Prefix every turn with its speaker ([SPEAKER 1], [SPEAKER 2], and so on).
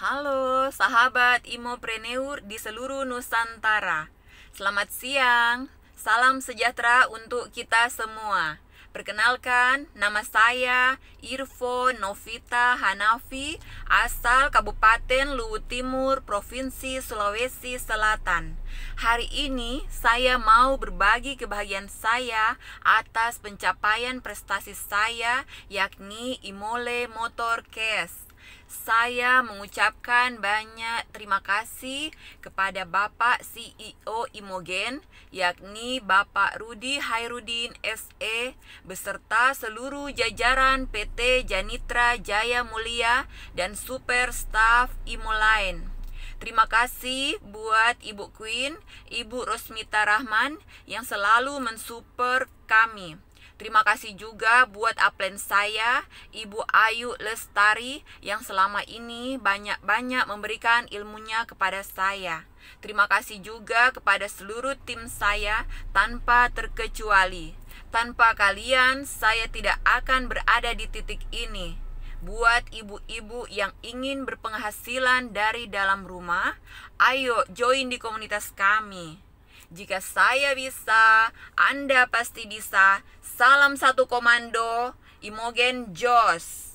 [SPEAKER 1] Halo sahabat Imopreneur di seluruh Nusantara. Selamat siang. Salam sejahtera untuk kita semua. Perkenalkan, nama saya Irfo Novita Hanafi, asal Kabupaten Luwu Timur, Provinsi Sulawesi Selatan. Hari ini saya mau berbagi kebahagiaan saya atas pencapaian prestasi saya yakni Imole Motor Case saya mengucapkan banyak terima kasih kepada Bapak CEO Imogen, yakni Bapak Rudi Hairudin SE, beserta seluruh jajaran PT Janitra Jaya Mulia dan super staff Imoline. Terima kasih buat Ibu Queen, Ibu Rosmita Rahman yang selalu mensuper kami. Terima kasih juga buat upline saya, Ibu Ayu Lestari yang selama ini banyak-banyak memberikan ilmunya kepada saya. Terima kasih juga kepada seluruh tim saya tanpa terkecuali. Tanpa kalian, saya tidak akan berada di titik ini. Buat ibu-ibu yang ingin berpenghasilan dari dalam rumah, ayo join di komunitas kami. Jika saya bisa, Anda pasti bisa. Salam satu komando, Imogen Jos.